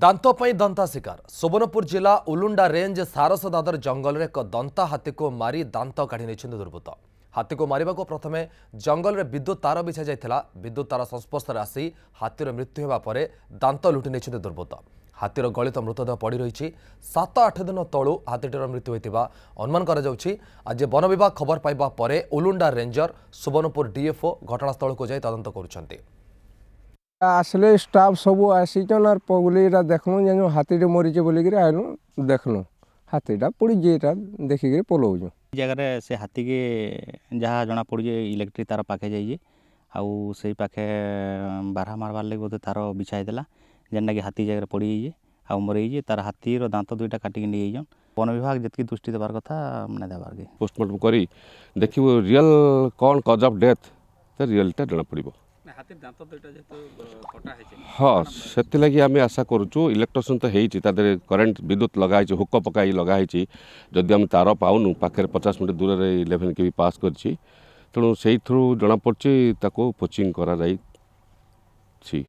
ଦାନ୍ତ ପାଇଁ ଦନ୍ତା ଶିକାର ସୁବର୍ଣ୍ଣପୁର ଜିଲ୍ଲା ଉଲୁଣ୍ଡା ରେଞ୍ଜ ସାରସ ଦାଦର ଜଙ୍ଗଲରେ ଏକ ଦନ୍ତା ହାତୀକୁ ମାରି ଦାନ୍ତ କାଢ଼ି ନେଇଛନ୍ତି ଦୁର୍ବୃତ୍ତ ହାତୀକୁ ମାରିବାକୁ ପ୍ରଥମେ ଜଙ୍ଗଲରେ ବିଦ୍ୟୁତ୍ ତାର ବିଛାଯାଇଥିଲା ବିଦ୍ୟୁତ୍ ତାର ସଂସ୍ପର୍ଶରେ ଆସି ହାତୀର ମୃତ୍ୟୁ ହେବା ପରେ ଦାନ୍ତ ଲୁଟି ନେଇଛନ୍ତି ଦୁର୍ବୃତ୍ତ ହାତୀର ଗଳିତ ମୃତଦେହ ପଡ଼ି ରହିଛି ସାତ ଆଠ ଦିନ ତଳୁ ହାତୀଟିର ମୃତ୍ୟୁ ହୋଇଥିବା ଅନୁମାନ କରାଯାଉଛି ଆଜି ବନ ବିଭାଗ ଖବର ପାଇବା ପରେ ଉଲୁଣ୍ଡା ରେଞ୍ଜର ସୁବର୍ଣ୍ଣପୁର ଡିଏଫ୍ଓ ଘଟଣାସ୍ଥଳକୁ ଯାଇ ତଦନ୍ତ କରୁଛନ୍ତି আসলে স্টাফ সবু আসিছন আর পগলিরা দেখলু জানো হাতিটা মরিছে বলিকি আইনু দেখলু হাতিটা পড়িছে এটা দেখিকি পলৌছু জায়গায় সে হাতিকে যা জনা পড়ুছে ইলেকট্রি তার পাখে যাইছে আউ সেই পাখে বারহা মারবার লাগে বোধে তার বিছা হয়েছিল যেটাকি হাতি জায়গায় পড়ি যাইছে আউ মরিছে তার হাতির দাঁত দুইটা কাটিকি নিয়ে যাইছন বন বিভাগ যেতকি দৃষ্টি দেবার কথা মানে দেবার পোস্টমর্টম করি দেখিব রিয়েল কোন কজ অফ ডেথ রিয়েলটা জনা পড়ব ହଁ ସେଥିଲାଗି ଆମେ ଆଶା କରୁଛୁ ଇଲେକ୍ଟ୍ରିସନ୍ ତ ହେଇଛି ତା ଦେହରେ କରେଣ୍ଟ ବିଦ୍ୟୁତ ଲଗାହେଇଛି ହୁକ ପକାଇ ଲଗାହେଇଛି ଯଦି ଆମେ ତାର ପାଉନୁ ପାଖରେ ପଚାଶ ମିଟର ଦୂରରେ ଇଲେଭେନ୍ କେ ବି ପାସ୍ କରିଛି ତେଣୁ ସେଇଥିରୁ ଜଣାପଡ଼ୁଛି ତାକୁ ପୋଚିଂ କରାଯାଇଛି